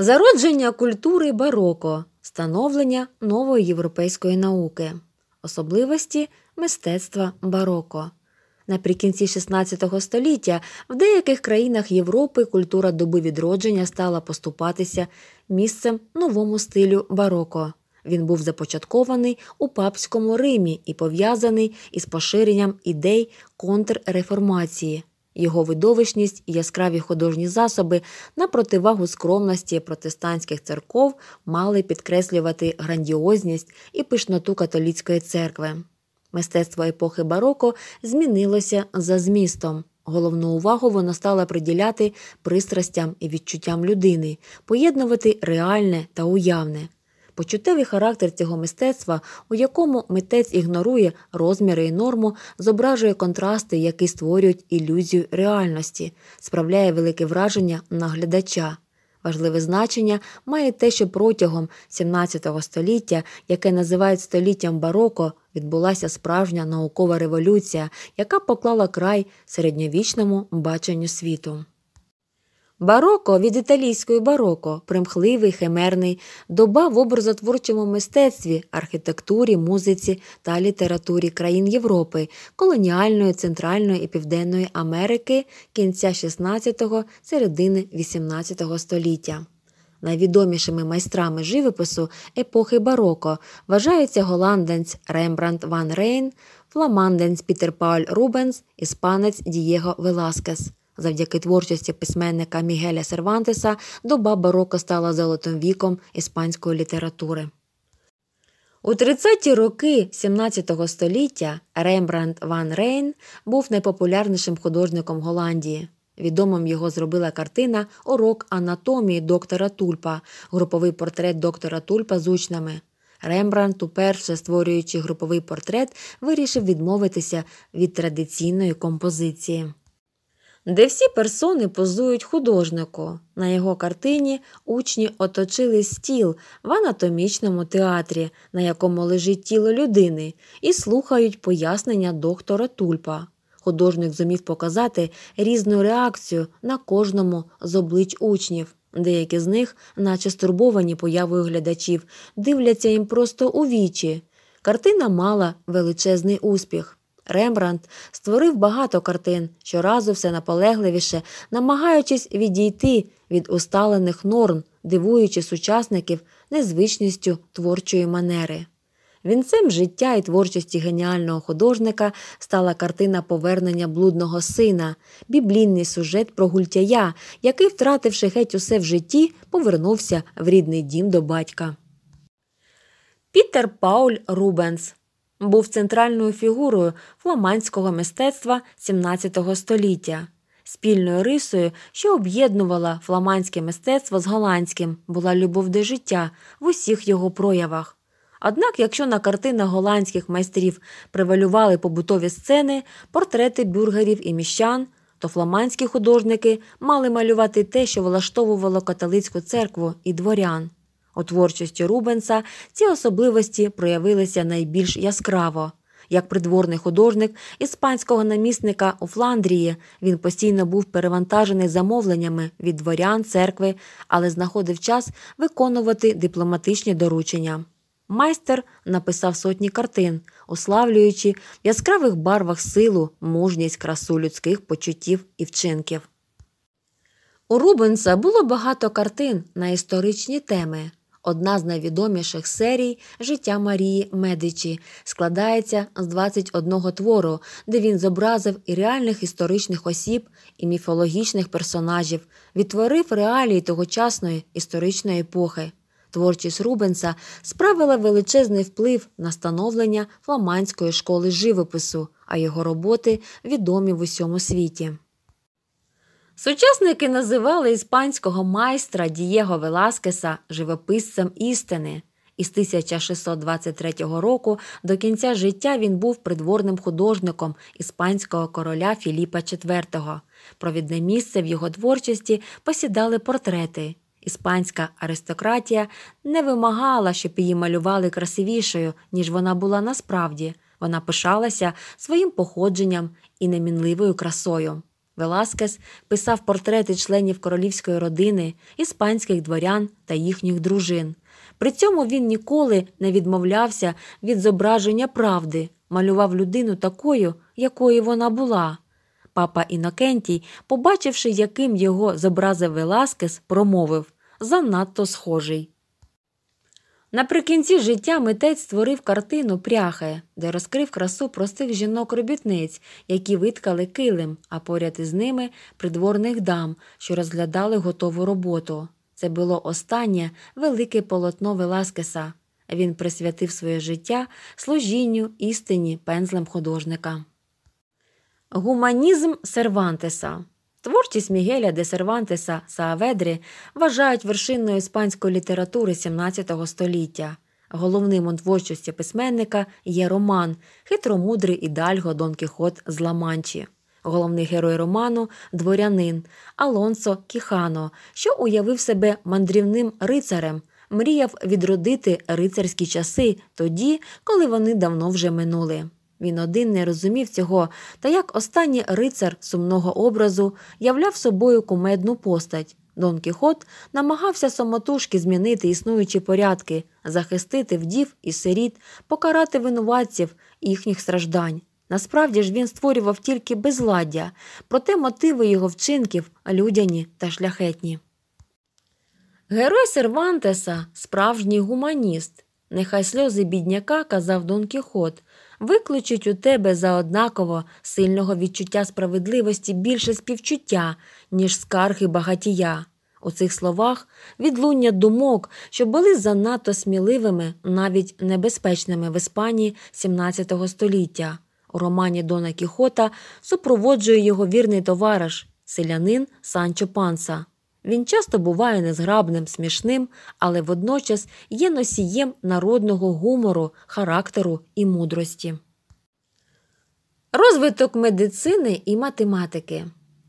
Зародження культури бароко, становлення нової європейської науки, особливості мистецтва бароко. Наприкінці XVI століття в деяких країнах Європи культура доби відродження стала поступатися місцем новому стилю бароко. Він був започаткований у папському Римі і пов'язаний із поширенням ідей контрреформації його видовищність і яскраві художні засоби на противагу скромності протестантських церков мали підкреслювати грандіозність і пишноту католіцької церкви. Мистецтво епохи бароко змінилося за змістом. Головну увагу вона стала приділяти пристрастям і відчуттям людини, поєднувати реальне та уявне. Почуттєвий характер цього мистецтва, у якому митець ігнорує розміри і норму, зображує контрасти, які створюють ілюзію реальності, справляє велике враження на глядача. Важливе значення має те, що протягом XVII століття, яке називають століттям бароко, відбулася справжня наукова революція, яка поклала край середньовічному баченню світу. Бароко від італійської бароко, примхливий, химерний, доба в образотворчому мистецтві, архітектурі, музиці та літературі країн Європи, колоніальної, центральної і південної Америки кінця 16-го, середини 18-го століття. Найвідомішими майстрами живопису епохи бароко вважаються голландець Рембрандт Ван Рейн, фламандець Пітер Пауль Рубенс, іспанець Дієго Веласкес. Завдяки творчості письменника Мігеля Сервантеса доба барока стала золотим віком іспанської літератури. У 30-ті роки 17 століття Рембрандт Ван Рейн був найпопулярнішим художником Голландії. Відомим його зробила картина Урок анатомії доктора Тульпа, груповий портрет доктора Тульпа з учнями. Рембрандт, уперше створюючи груповий портрет, вирішив відмовитися від традиційної композиції де всі персони позують художнику. На його картині учні оточили стіл в анатомічному театрі, на якому лежить тіло людини, і слухають пояснення доктора Тульпа. Художник зумів показати різну реакцію на кожному з облич учнів. Деякі з них, наче стурбовані появою глядачів, дивляться їм просто у вічі. Картина мала величезний успіх. Рембрандт створив багато картин, щоразу все наполегливіше, намагаючись відійти від усталених норм, дивуючи сучасників незвичністю творчої манери. Вінцем життя і творчості геніального художника стала картина повернення блудного сина, біблійний сюжет про гультяя, який, втративши геть усе в житті, повернувся в рідний дім до батька. Пітер Пауль Рубенс був центральною фігурою фламандського мистецтва XVII століття. Спільною рисою, що об'єднувала фламандське мистецтво з голландським, була любов до життя в усіх його проявах. Однак, якщо на картинах голландських майстрів превалювали побутові сцени, портрети бюргерів і міщан, то фламандські художники мали малювати те, що влаштовувало католицьку церкву і дворян. У творчості Рубенса ці особливості проявилися найбільш яскраво. Як придворний художник іспанського намісника у Фландрії він постійно був перевантажений замовленнями від дворян, церкви, але знаходив час виконувати дипломатичні доручення. Майстер написав сотні картин, уславлюючи в яскравих барвах силу, мужність, красу людських почуттів і вчинків. У Рубенса було багато картин на історичні теми. Одна з найвідоміших серій Життя Марії Медичі складається з 21 твору, де він зобразив і реальних історичних осіб, і міфологічних персонажів, відтворив реалії тогочасної історичної епохи. Творчість Рубенса справила величезний вплив на становлення фламандської школи живопису, а його роботи відомі в усьому світі. Сучасники називали іспанського майстра Дієго Веласкеса живописцем істини. Із 1623 року до кінця життя він був придворним художником іспанського короля Філіпа IV. Провідне місце в його творчості посідали портрети. Іспанська аристократія не вимагала, щоб її малювали красивішою, ніж вона була насправді. Вона пишалася своїм походженням і немінливою красою. Веласкес писав портрети членів королівської родини, іспанських дворян та їхніх дружин. При цьому він ніколи не відмовлявся від зображення правди, малював людину такою, якою вона була. Папа Інокентій, побачивши, яким його зобразив Веласкес, промовив занадто схожий. Наприкінці життя митець створив картину Пряхи, де розкрив красу простих жінок-робітниць, які виткали килим, а поряд із ними придворних дам, що розглядали готову роботу. Це було останнє велике полотно Веласкеса. Він присвятив своє життя служінню істині пензлем художника. Гуманізм Сервантеса Творчість Мігеля де Сервантеса Сааведрі вважають вершиною іспанської літератури XVII століття. Головним у творчості письменника є роман, хитромудрий ідальго Дон Кіхот з Ламанчі. Головний герой роману дворянин Алонсо Кіхано, що уявив себе мандрівним рицарем, мріяв відродити рицарські часи тоді, коли вони давно вже минули. Він один не розумів цього, та як останній рицар сумного образу являв собою кумедну постать. Дон Кіхот намагався самотужки змінити існуючі порядки, захистити вдів і сиріт, покарати винуватців їхніх страждань. Насправді ж він створював тільки безладдя, проте мотиви його вчинків людяні та шляхетні. Герой Сервантеса справжній гуманіст. Нехай сльози бідняка казав Дон Кіхот, викличуть у тебе за однаково сильного відчуття справедливості більше співчуття, ніж скарги багатія. У цих словах відлуння думок, що були занадто сміливими, навіть небезпечними в Іспанії XVII століття. У романі Дона Кіхота супроводжує його вірний товариш, селянин Санчо Панса. Він часто буває незграбним, смішним, але водночас є носієм народного гумору, характеру і мудрості. Розвиток медицини і математики.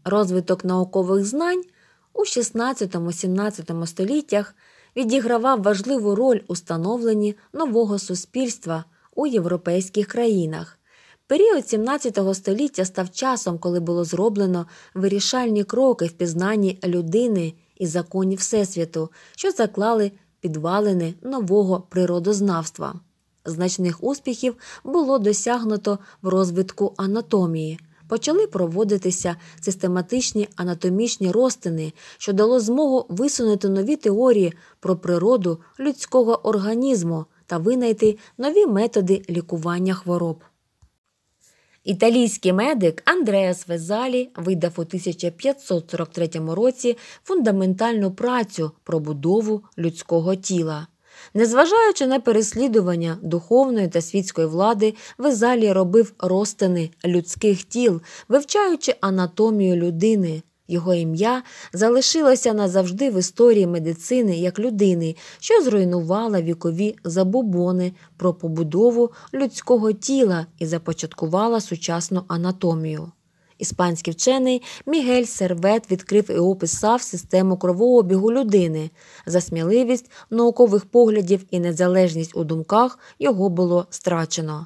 Розвиток наукових знань у 16-17 століттях відігравав важливу роль у становленні нового суспільства у європейських країнах. Період XVII століття став часом, коли було зроблено вирішальні кроки в пізнанні людини і законів Всесвіту, що заклали підвалини нового природознавства. Значних успіхів було досягнуто в розвитку анатомії. Почали проводитися систематичні анатомічні розтини, що дало змогу висунути нові теорії про природу людського організму та винайти нові методи лікування хвороб. Італійський медик Андреас Везалі видав у 1543 році фундаментальну працю про будову людського тіла. Незважаючи на переслідування духовної та світської влади, везалі робив розтини людських тіл, вивчаючи анатомію людини, його ім'я залишилося назавжди в історії медицини як людини, що зруйнувала вікові забобони про побудову людського тіла і започаткувала сучасну анатомію. Іспанський вчений Мігель Сервет відкрив і описав систему кровообігу людини. За сміливість наукових поглядів і незалежність у думках його було страчено.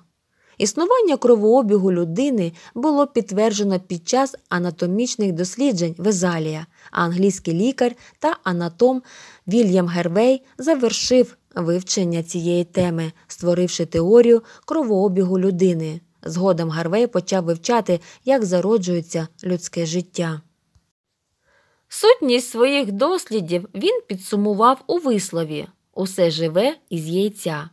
Існування кровообігу людини було підтверджено під час анатомічних досліджень Везалія, а англійський лікар та анатом Вільям Гервей завершив вивчення цієї теми, створивши теорію кровообігу людини. Згодом Гарвей почав вивчати, як зароджується людське життя. Сутність своїх дослідів він підсумував у вислові Усе живе із яйця.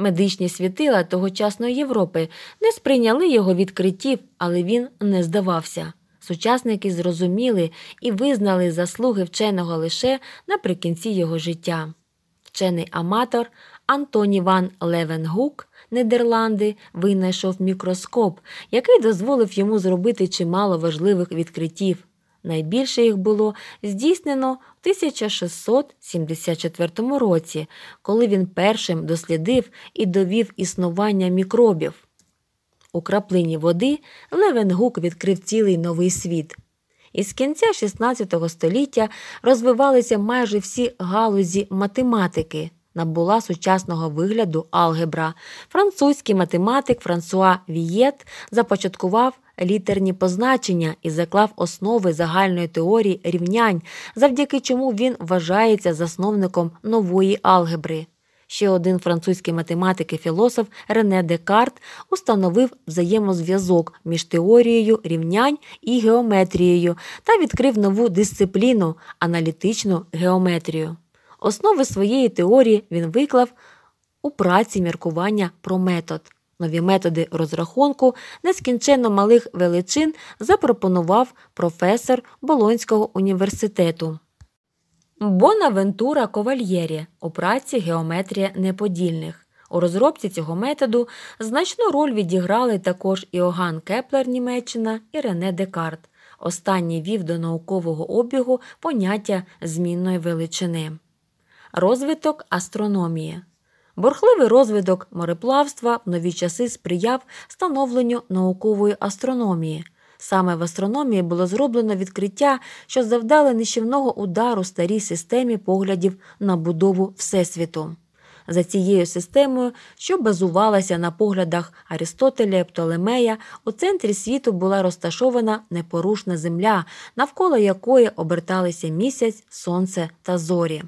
Медичні світила тогочасної Європи не сприйняли його відкриттів, але він не здавався. Сучасники зрозуміли і визнали заслуги вченого лише наприкінці його життя. Вчений аматор Антоні Ван Левенгук, Нідерланди, винайшов мікроскоп, який дозволив йому зробити чимало важливих відкриттів. Найбільше їх було здійснено 1674 році, коли він першим дослідив і довів існування мікробів. У краплині води Левенгук відкрив цілий новий світ. Із кінця XVI століття розвивалися майже всі галузі математики. Набула сучасного вигляду алгебра. Французький математик Франсуа Вієт започаткував літерні позначення і заклав основи загальної теорії рівнянь, завдяки чому він вважається засновником нової алгебри. Ще один французький математик і філософ Рене Декарт установив взаємозв'язок між теорією рівнянь і геометрією та відкрив нову дисципліну аналітичну геометрію. Основи своєї теорії він виклав у праці міркування про метод. Нові методи розрахунку нескінченно малих величин запропонував професор Болонського університету. Бонавентура Ковальєрі у праці Геометрія неподільних. У розробці цього методу значну роль відіграли також Іоганн Кеплер Німеччина і Рене Декарт. Останній вів до наукового обігу поняття змінної величини. Розвиток астрономії. Борхливий розвиток мореплавства в нові часи сприяв становленню наукової астрономії. Саме в астрономії було зроблено відкриття, що завдали нищівного удару старій системі поглядів на будову Всесвіту. За цією системою, що базувалася на поглядах Аристотеля, і Птолемея, у центрі світу була розташована непорушна земля, навколо якої оберталися місяць, сонце та зорі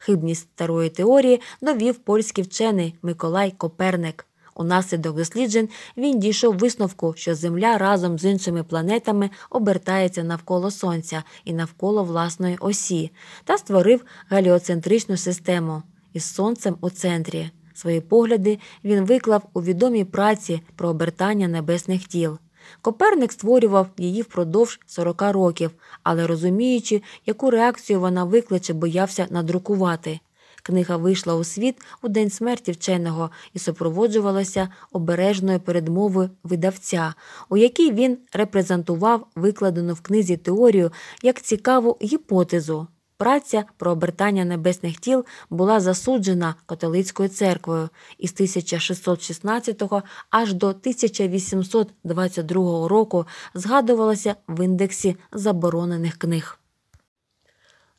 хибність старої теорії довів польський вчений Миколай Коперник. Унаслідок досліджень він дійшов висновку, що Земля разом з іншими планетами обертається навколо Сонця і навколо власної осі, та створив галіоцентричну систему із сонцем у центрі. Свої погляди він виклав у відомій праці про обертання небесних тіл. Коперник створював її впродовж 40 років, але розуміючи, яку реакцію вона викличе, боявся надрукувати. Книга вийшла у світ у день смерті вченого і супроводжувалася обережною передмовою видавця, у якій він репрезентував викладену в книзі теорію як цікаву гіпотезу. Праця про обертання небесних тіл була засуджена католицькою церквою із 1616 аж до 1822 року згадувалася в індексі заборонених книг.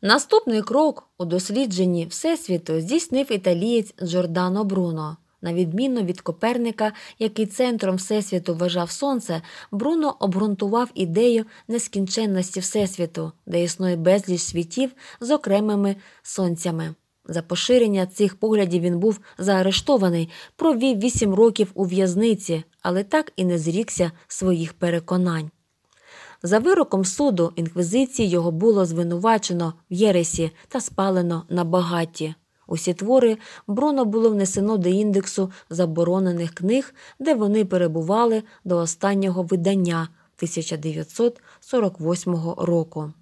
Наступний крок у дослідженні Всесвіту здійснив італієць Джордано Бруно. На відміну від Коперника, який центром Всесвіту вважав Сонце, Бруно обґрунтував ідею нескінченності Всесвіту, де існує безліч світів з окремими сонцями. За поширення цих поглядів він був заарештований, провів вісім років у в'язниці, але так і не зрікся своїх переконань. За вироком суду інквізиції його було звинувачено в Єресі та спалено на багаті. Усі твори Бруно було внесено до індексу заборонених книг, де вони перебували до останнього видання 1948 року.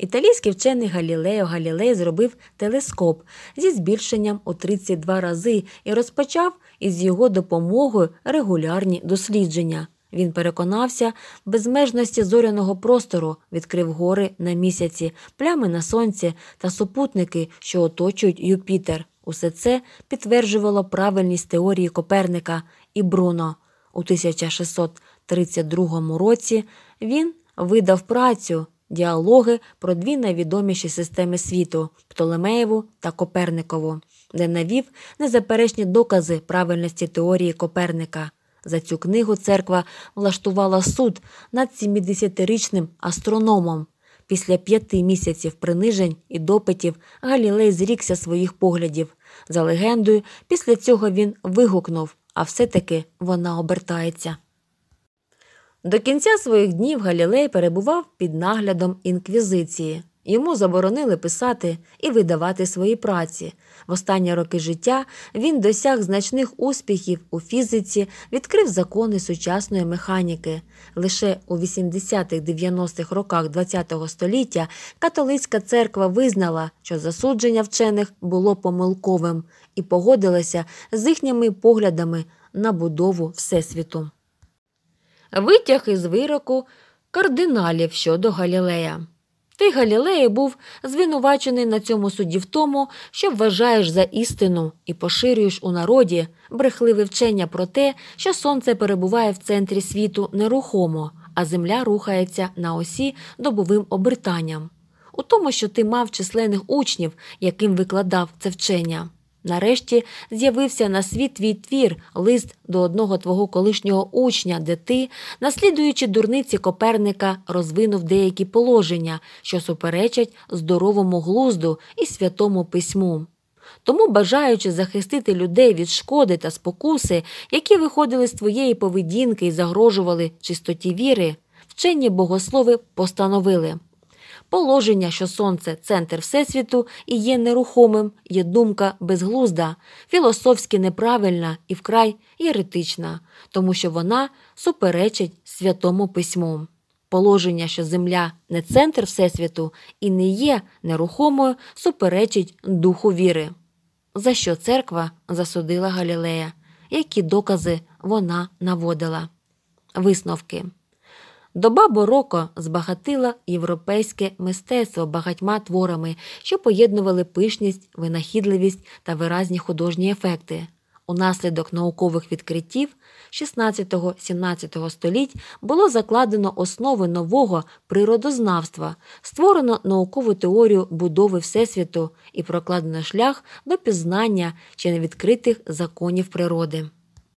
Італійський вчений Галілео Галілей зробив телескоп зі збільшенням у 32 рази і розпочав із його допомогою регулярні дослідження. Він переконався безмежності зоряного простору, відкрив гори на місяці, плями на сонці та супутники, що оточують Юпітер. Усе це підтверджувало правильність теорії Коперника і Бруно. У 1632 році він видав працю діалоги про дві найвідоміші системи світу Птолемеєву та Коперникову, де навів незаперечні докази правильності теорії Коперника. За цю книгу церква влаштувала суд над 70-річним астрономом. Після п'яти місяців принижень і допитів Галілей зрікся своїх поглядів. За легендою, після цього він вигукнув, а все-таки вона обертається. До кінця своїх днів Галілей перебував під наглядом інквізиції. Йому заборонили писати і видавати свої праці. В останні роки життя він досяг значних успіхів у фізиці, відкрив закони сучасної механіки. Лише у 80-х-90-х роках ХХ століття католицька церква визнала, що засудження вчених було помилковим і погодилася з їхніми поглядами на будову Всесвіту. Витяг із вироку кардиналів щодо Галілея. Ти, Галілеї, був звинувачений на цьому суді в тому, що вважаєш за істину і поширюєш у народі брехливе вчення про те, що сонце перебуває в центрі світу нерухомо, а земля рухається на осі добовим обертанням. У тому, що ти мав численних учнів, яким викладав це вчення. Нарешті з'явився на світ твій твір, лист до одного твого колишнього учня, де ти, наслідуючи дурниці Коперника, розвинув деякі положення, що суперечать здоровому глузду і святому письму. Тому, бажаючи захистити людей від шкоди та спокуси, які виходили з твоєї поведінки і загрожували чистоті віри, вчені богослови постановили. Положення, що сонце центр Всесвіту і є нерухомим, є думка безглузда, філософськи неправильна і вкрай єретична, тому що вона суперечить святому письму. Положення, що Земля не центр Всесвіту і не є нерухомою, суперечить духу віри. За що церква засудила Галілея? Які докази вона наводила? Висновки Доба Бороко збагатила європейське мистецтво багатьма творами, що поєднували пишність, винахідливість та виразні художні ефекти. Унаслідок наукових відкриттів 16-17 століть було закладено основи нового природознавства, створено наукову теорію будови всесвіту і прокладено шлях до пізнання чи невідкритих законів природи.